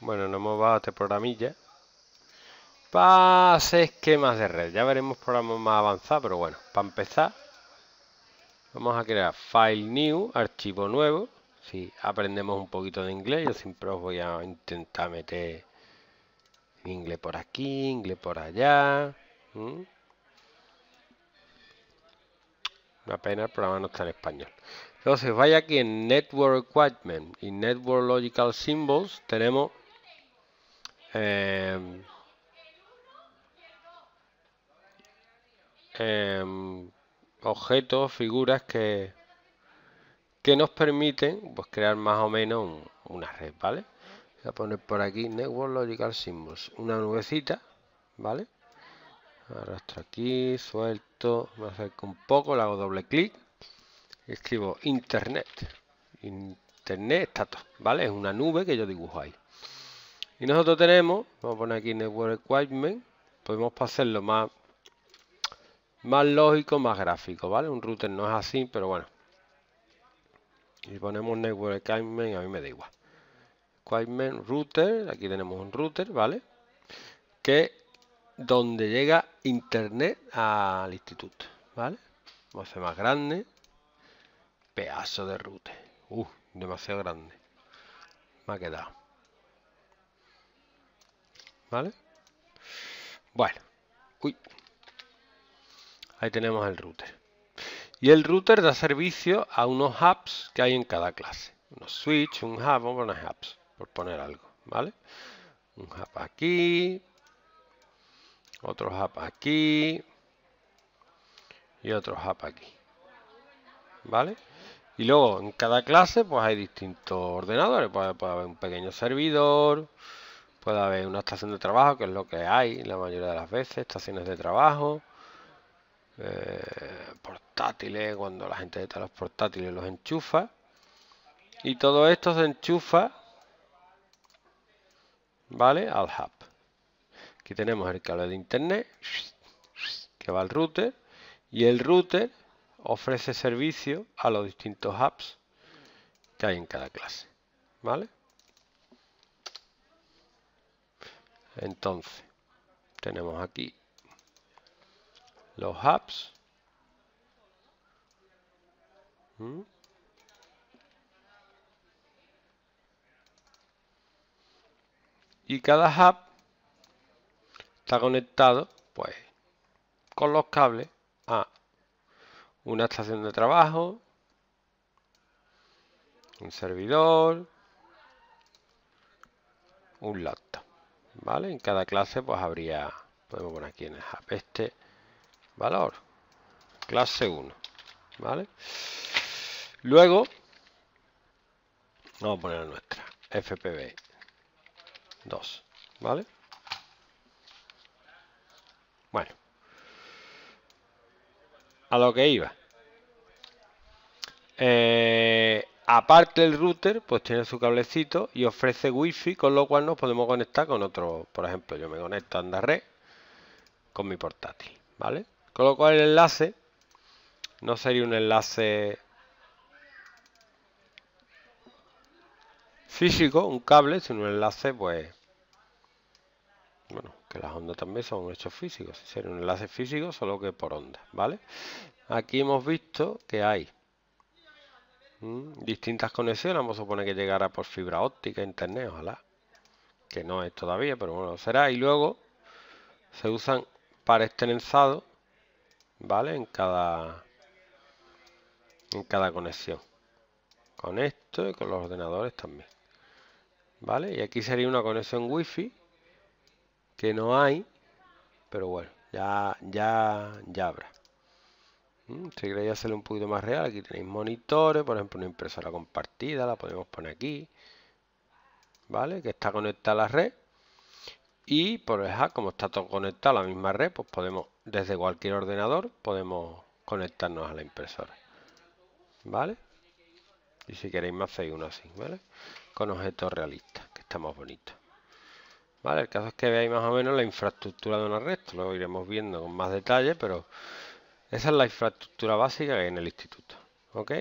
Bueno, no hemos bajado este programilla. hacer esquemas de red. Ya veremos programas más avanzados, pero bueno, para empezar, vamos a crear File New, archivo nuevo. Si aprendemos un poquito de inglés, yo siempre os voy a intentar meter inglés por aquí, inglés por allá. Una pena, el programa no está en español. Entonces, vaya aquí en Network Equipment y Network Logical Symbols. Tenemos Em, em, objetos, figuras que, que nos permiten pues, crear más o menos una red, ¿vale? Voy a poner por aquí Network Logical Symbols, una nubecita, ¿vale? Arrastro aquí, suelto, me acerco un poco, le hago doble clic, escribo Internet, Internet, está ¿vale? Es una nube que yo dibujo ahí. Y nosotros tenemos, vamos a poner aquí Network Equipment, podemos hacerlo más, más lógico, más gráfico, ¿vale? Un router no es así, pero bueno. Y ponemos Network Equipment, a mí me da igual. Equipment Router, aquí tenemos un router, ¿vale? Que donde llega internet al instituto, ¿vale? Vamos a hacer más grande. Pedazo de router. Uh, demasiado grande. Me ha quedado. ¿Vale? Bueno. Ahí tenemos el router. Y el router da servicio a unos apps que hay en cada clase. Unos switch, un hub, vamos unos hubs, por poner algo, ¿vale? Un hub aquí, otro hub aquí y otro hub aquí, ¿vale? Y luego en cada clase pues hay distintos ordenadores, puede haber un pequeño servidor, Puede haber una estación de trabajo, que es lo que hay la mayoría de las veces, estaciones de trabajo, eh, portátiles, cuando la gente está los portátiles los enchufa. Y todo esto se enchufa, ¿vale? Al hub. Aquí tenemos el cable de internet, que va al router, y el router ofrece servicio a los distintos hubs que hay en cada clase, ¿vale? Entonces, tenemos aquí los hubs. Mm. Y cada hub está conectado pues, con los cables a una estación de trabajo, un servidor, un laptop. ¿vale? En cada clase pues habría, podemos poner aquí en el app este valor, clase 1, ¿vale? Luego, vamos a poner nuestra, FPV 2, ¿vale? Bueno, a lo que iba. Eh, Aparte el router, pues tiene su cablecito y ofrece wifi, con lo cual nos podemos conectar con otro. Por ejemplo, yo me conecto a Andarred con mi portátil, ¿vale? Con lo cual el enlace no sería un enlace físico, un cable, sino un enlace, pues... Bueno, que las ondas también son hechos físicos. Sería un enlace físico, solo que por onda, ¿vale? Aquí hemos visto que hay distintas conexiones, vamos a suponer que llegará por fibra óptica, internet, ojalá. Que no es todavía, pero bueno, será. Y luego se usan para extensado ¿vale? En cada, en cada conexión. Con esto y con los ordenadores también. ¿Vale? Y aquí sería una conexión wifi que no hay, pero bueno, ya, ya, ya habrá. Mm, si queréis hacerlo un poquito más real, aquí tenéis monitores, por ejemplo, una impresora compartida, la podemos poner aquí, ¿vale? Que está conectada a la red. Y por el como está todo conectado a la misma red, pues podemos, desde cualquier ordenador, podemos conectarnos a la impresora. ¿Vale? Y si queréis más, hacéis uno así, ¿vale? Con objetos realistas, que está más bonito. ¿Vale? El caso es que veáis más o menos la infraestructura de una red. Esto lo iremos viendo con más detalle, pero esa es la infraestructura básica en el instituto. ¿Ok?